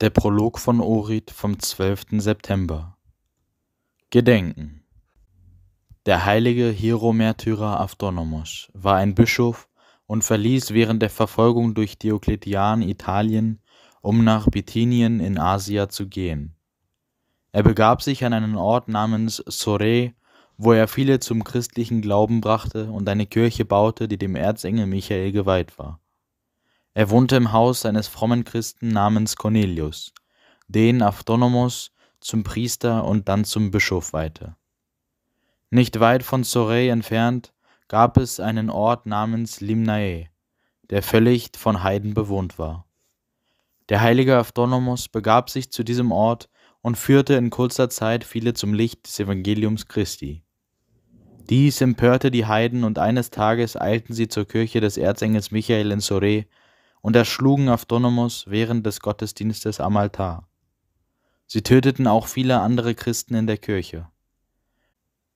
Der Prolog von Orit vom 12. September Gedenken Der heilige Hieromärtyrer Avdonomos war ein Bischof und verließ während der Verfolgung durch Diokletian Italien, um nach Bithynien in Asia zu gehen. Er begab sich an einen Ort namens Sore, wo er viele zum christlichen Glauben brachte und eine Kirche baute, die dem Erzengel Michael geweiht war. Er wohnte im Haus eines frommen Christen namens Cornelius, den Autonomos zum Priester und dann zum Bischof weihte. Nicht weit von Sorey entfernt gab es einen Ort namens Limnae, der völlig von Heiden bewohnt war. Der heilige Autonomos begab sich zu diesem Ort und führte in kurzer Zeit viele zum Licht des Evangeliums Christi. Dies empörte die Heiden und eines Tages eilten sie zur Kirche des Erzengels Michael in Sorey und erschlugen Avdonomos während des Gottesdienstes am Altar. Sie töteten auch viele andere Christen in der Kirche.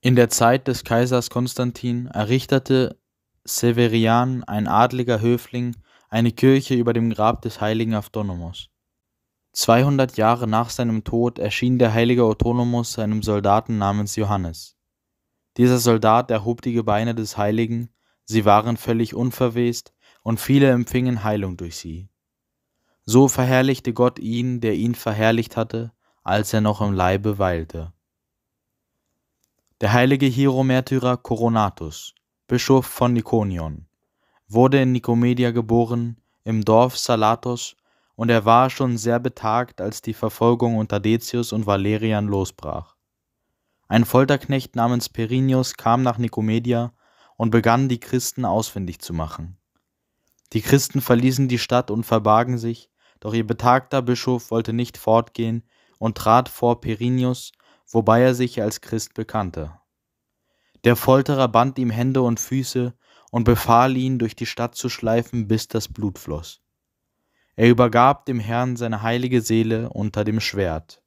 In der Zeit des Kaisers Konstantin errichtete Severian, ein adliger Höfling, eine Kirche über dem Grab des heiligen Avdonomos. 200 Jahre nach seinem Tod erschien der heilige Autonomus einem Soldaten namens Johannes. Dieser Soldat erhob die Gebeine des Heiligen, sie waren völlig unverwest, und viele empfingen Heilung durch sie. So verherrlichte Gott ihn, der ihn verherrlicht hatte, als er noch im Leibe weilte. Der heilige Hieromärtyrer Coronatus, Bischof von Nikonion, wurde in Nikomedia geboren, im Dorf Salatos, und er war schon sehr betagt, als die Verfolgung unter Decius und Valerian losbrach. Ein Folterknecht namens Perinius kam nach Nikomedia und begann die Christen ausfindig zu machen. Die Christen verließen die Stadt und verbargen sich, doch ihr betagter Bischof wollte nicht fortgehen und trat vor Perinius, wobei er sich als Christ bekannte. Der Folterer band ihm Hände und Füße und befahl ihn, durch die Stadt zu schleifen, bis das Blut floss. Er übergab dem Herrn seine heilige Seele unter dem Schwert.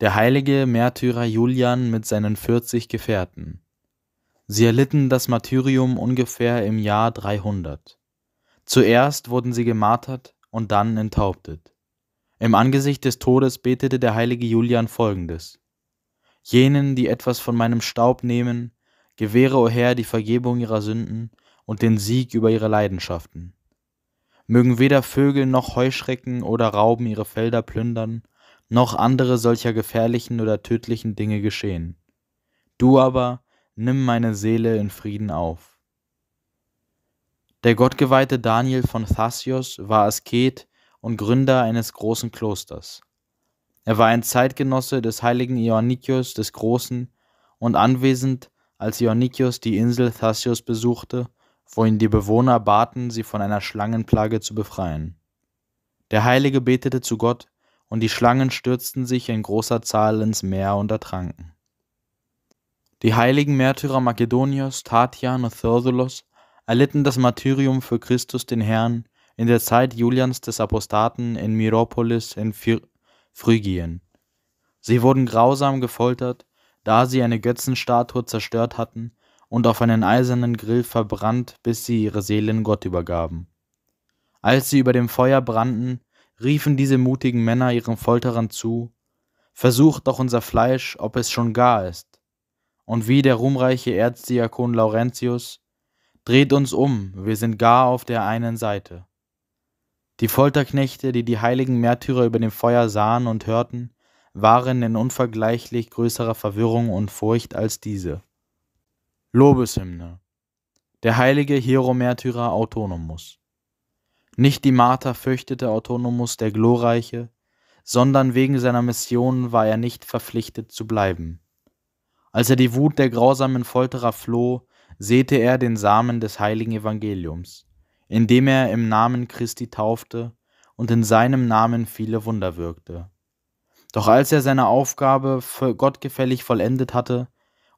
Der heilige Märtyrer Julian mit seinen 40 Gefährten. Sie erlitten das Martyrium ungefähr im Jahr 300. Zuerst wurden sie gemartert und dann enthauptet. Im Angesicht des Todes betete der heilige Julian folgendes Jenen, die etwas von meinem Staub nehmen, gewähre, o Herr, die Vergebung ihrer Sünden und den Sieg über ihre Leidenschaften. Mögen weder Vögel noch Heuschrecken oder Rauben ihre Felder plündern, noch andere solcher gefährlichen oder tödlichen Dinge geschehen. Du aber nimm meine Seele in Frieden auf. Der gottgeweihte Daniel von Thassios war Asket und Gründer eines großen Klosters. Er war ein Zeitgenosse des heiligen Ioannikios des Großen und anwesend, als Ioannikios die Insel Thassios besuchte, wo ihn die Bewohner baten, sie von einer Schlangenplage zu befreien. Der Heilige betete zu Gott, und die Schlangen stürzten sich in großer Zahl ins Meer und ertranken. Die heiligen Märtyrer Makedonios, Tatian und Theodulos erlitten das Martyrium für Christus den Herrn in der Zeit Julians des Apostaten in Miropolis in Phrygien. Sie wurden grausam gefoltert, da sie eine Götzenstatue zerstört hatten und auf einen eisernen Grill verbrannt, bis sie ihre Seelen Gott übergaben. Als sie über dem Feuer brannten, riefen diese mutigen Männer ihren Folterern zu, Versucht doch unser Fleisch, ob es schon gar ist. Und wie der ruhmreiche Erzdiakon Laurentius Dreht uns um, wir sind gar auf der einen Seite. Die Folterknechte, die die heiligen Märtyrer über dem Feuer sahen und hörten, waren in unvergleichlich größerer Verwirrung und Furcht als diese. Lobeshymne. Der heilige Hieromärtyrer Autonomus. Nicht die Marter fürchtete Autonomus der Glorreiche, sondern wegen seiner Mission war er nicht verpflichtet zu bleiben. Als er die Wut der grausamen Folterer floh, säte er den Samen des heiligen Evangeliums, indem er im Namen Christi taufte und in seinem Namen viele Wunder wirkte. Doch als er seine Aufgabe für gottgefällig vollendet hatte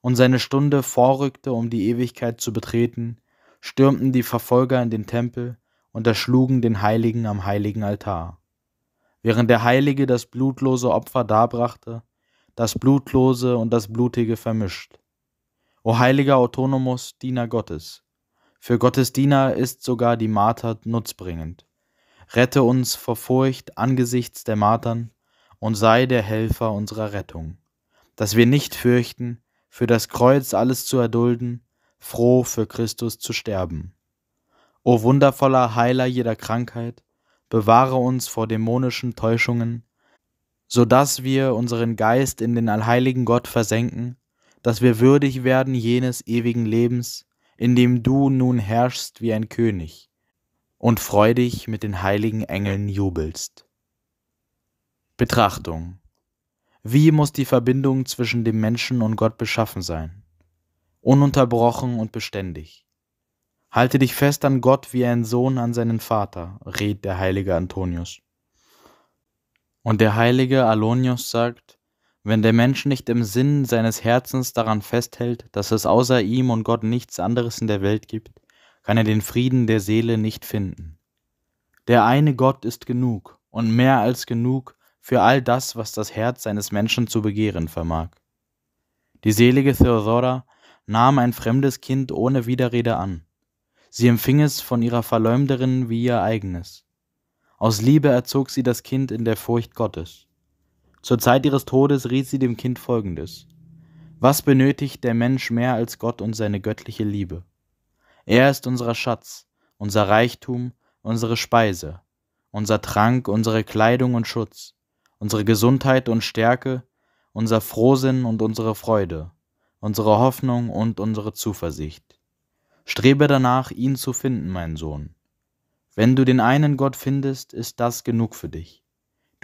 und seine Stunde vorrückte, um die Ewigkeit zu betreten, stürmten die Verfolger in den Tempel und erschlugen den Heiligen am heiligen Altar. Während der Heilige das blutlose Opfer darbrachte, das blutlose und das blutige vermischt. O heiliger Autonomus, Diener Gottes. Für Gottes Diener ist sogar die Marter nutzbringend. Rette uns vor Furcht angesichts der Martern und sei der Helfer unserer Rettung, dass wir nicht fürchten, für das Kreuz alles zu erdulden, froh für Christus zu sterben. O wundervoller Heiler jeder Krankheit, bewahre uns vor dämonischen Täuschungen, so dass wir unseren Geist in den allheiligen Gott versenken dass wir würdig werden jenes ewigen Lebens, in dem du nun herrschst wie ein König und freudig mit den heiligen Engeln jubelst. Betrachtung. Wie muss die Verbindung zwischen dem Menschen und Gott beschaffen sein? Ununterbrochen und beständig. Halte dich fest an Gott wie ein Sohn an seinen Vater, rät der heilige Antonius. Und der heilige Alonius sagt, wenn der Mensch nicht im Sinn seines Herzens daran festhält, dass es außer ihm und Gott nichts anderes in der Welt gibt, kann er den Frieden der Seele nicht finden. Der eine Gott ist genug und mehr als genug für all das, was das Herz eines Menschen zu begehren vermag. Die selige Theodora nahm ein fremdes Kind ohne Widerrede an. Sie empfing es von ihrer Verleumderin wie ihr eigenes. Aus Liebe erzog sie das Kind in der Furcht Gottes. Zur Zeit ihres Todes riet sie dem Kind folgendes: Was benötigt der Mensch mehr als Gott und seine göttliche Liebe? Er ist unser Schatz, unser Reichtum, unsere Speise, unser Trank, unsere Kleidung und Schutz, unsere Gesundheit und Stärke, unser Frohsinn und unsere Freude, unsere Hoffnung und unsere Zuversicht. Strebe danach, ihn zu finden, mein Sohn. Wenn du den einen Gott findest, ist das genug für dich.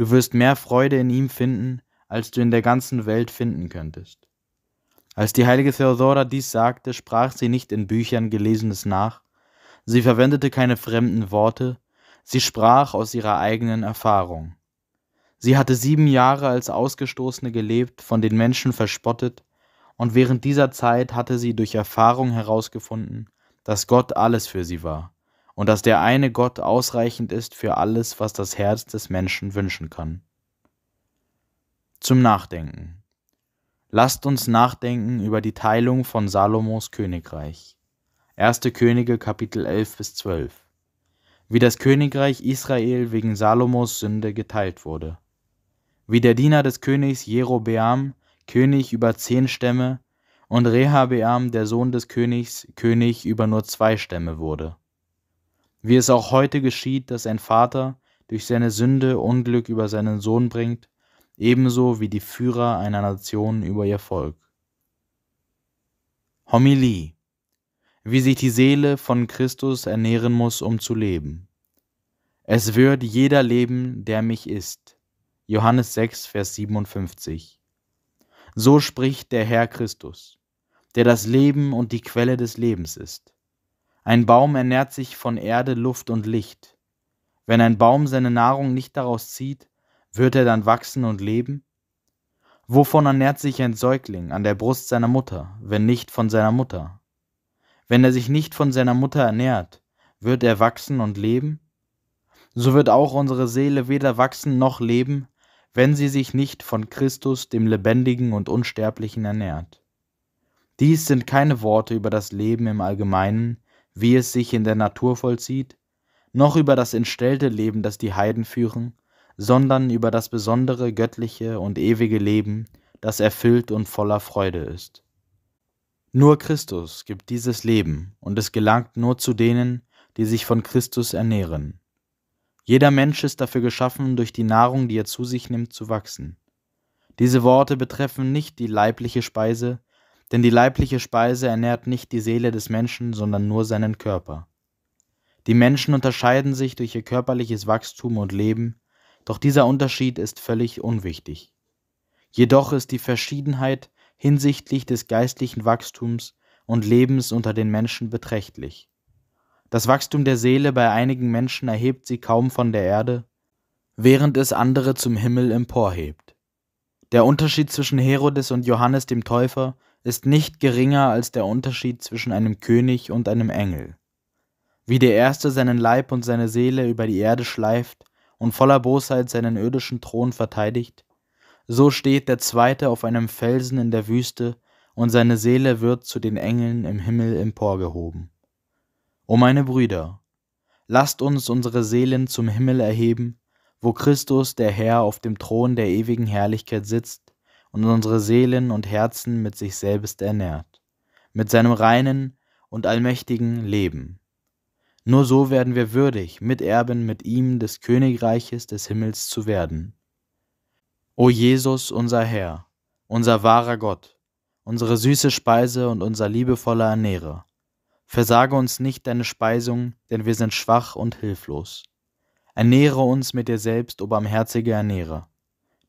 Du wirst mehr Freude in ihm finden, als du in der ganzen Welt finden könntest. Als die heilige Theodora dies sagte, sprach sie nicht in Büchern Gelesenes nach, sie verwendete keine fremden Worte, sie sprach aus ihrer eigenen Erfahrung. Sie hatte sieben Jahre als Ausgestoßene gelebt, von den Menschen verspottet, und während dieser Zeit hatte sie durch Erfahrung herausgefunden, dass Gott alles für sie war und dass der eine Gott ausreichend ist für alles, was das Herz des Menschen wünschen kann. Zum Nachdenken. Lasst uns nachdenken über die Teilung von Salomos Königreich. 1. Könige Kapitel 11 bis 12. Wie das Königreich Israel wegen Salomos Sünde geteilt wurde. Wie der Diener des Königs Jerobeam, König über zehn Stämme, und Rehabeam, der Sohn des Königs, König über nur zwei Stämme wurde. Wie es auch heute geschieht, dass ein Vater durch seine Sünde Unglück über seinen Sohn bringt, ebenso wie die Führer einer Nation über ihr Volk. Homilie Wie sich die Seele von Christus ernähren muss, um zu leben. Es wird jeder leben, der mich ist. Johannes 6, Vers 57. So spricht der Herr Christus, der das Leben und die Quelle des Lebens ist. Ein Baum ernährt sich von Erde, Luft und Licht. Wenn ein Baum seine Nahrung nicht daraus zieht, wird er dann wachsen und leben? Wovon ernährt sich ein Säugling an der Brust seiner Mutter, wenn nicht von seiner Mutter? Wenn er sich nicht von seiner Mutter ernährt, wird er wachsen und leben? So wird auch unsere Seele weder wachsen noch leben, wenn sie sich nicht von Christus, dem Lebendigen und Unsterblichen, ernährt. Dies sind keine Worte über das Leben im Allgemeinen, wie es sich in der Natur vollzieht, noch über das entstellte Leben, das die Heiden führen, sondern über das besondere göttliche und ewige Leben, das erfüllt und voller Freude ist. Nur Christus gibt dieses Leben, und es gelangt nur zu denen, die sich von Christus ernähren. Jeder Mensch ist dafür geschaffen, durch die Nahrung, die er zu sich nimmt, zu wachsen. Diese Worte betreffen nicht die leibliche Speise, denn die leibliche Speise ernährt nicht die Seele des Menschen, sondern nur seinen Körper. Die Menschen unterscheiden sich durch ihr körperliches Wachstum und Leben, doch dieser Unterschied ist völlig unwichtig. Jedoch ist die Verschiedenheit hinsichtlich des geistlichen Wachstums und Lebens unter den Menschen beträchtlich. Das Wachstum der Seele bei einigen Menschen erhebt sie kaum von der Erde, während es andere zum Himmel emporhebt. Der Unterschied zwischen Herodes und Johannes dem Täufer ist nicht geringer als der Unterschied zwischen einem König und einem Engel. Wie der Erste seinen Leib und seine Seele über die Erde schleift und voller Bosheit seinen irdischen Thron verteidigt, so steht der Zweite auf einem Felsen in der Wüste und seine Seele wird zu den Engeln im Himmel emporgehoben. O meine Brüder, lasst uns unsere Seelen zum Himmel erheben, wo Christus der Herr auf dem Thron der ewigen Herrlichkeit sitzt und unsere Seelen und Herzen mit sich selbst ernährt, mit seinem reinen und allmächtigen Leben. Nur so werden wir würdig, Miterben mit ihm des Königreiches des Himmels zu werden. O Jesus, unser Herr, unser wahrer Gott, unsere süße Speise und unser liebevoller Ernährer, versage uns nicht deine Speisung, denn wir sind schwach und hilflos. Ernähre uns mit dir selbst, o barmherziger Ernährer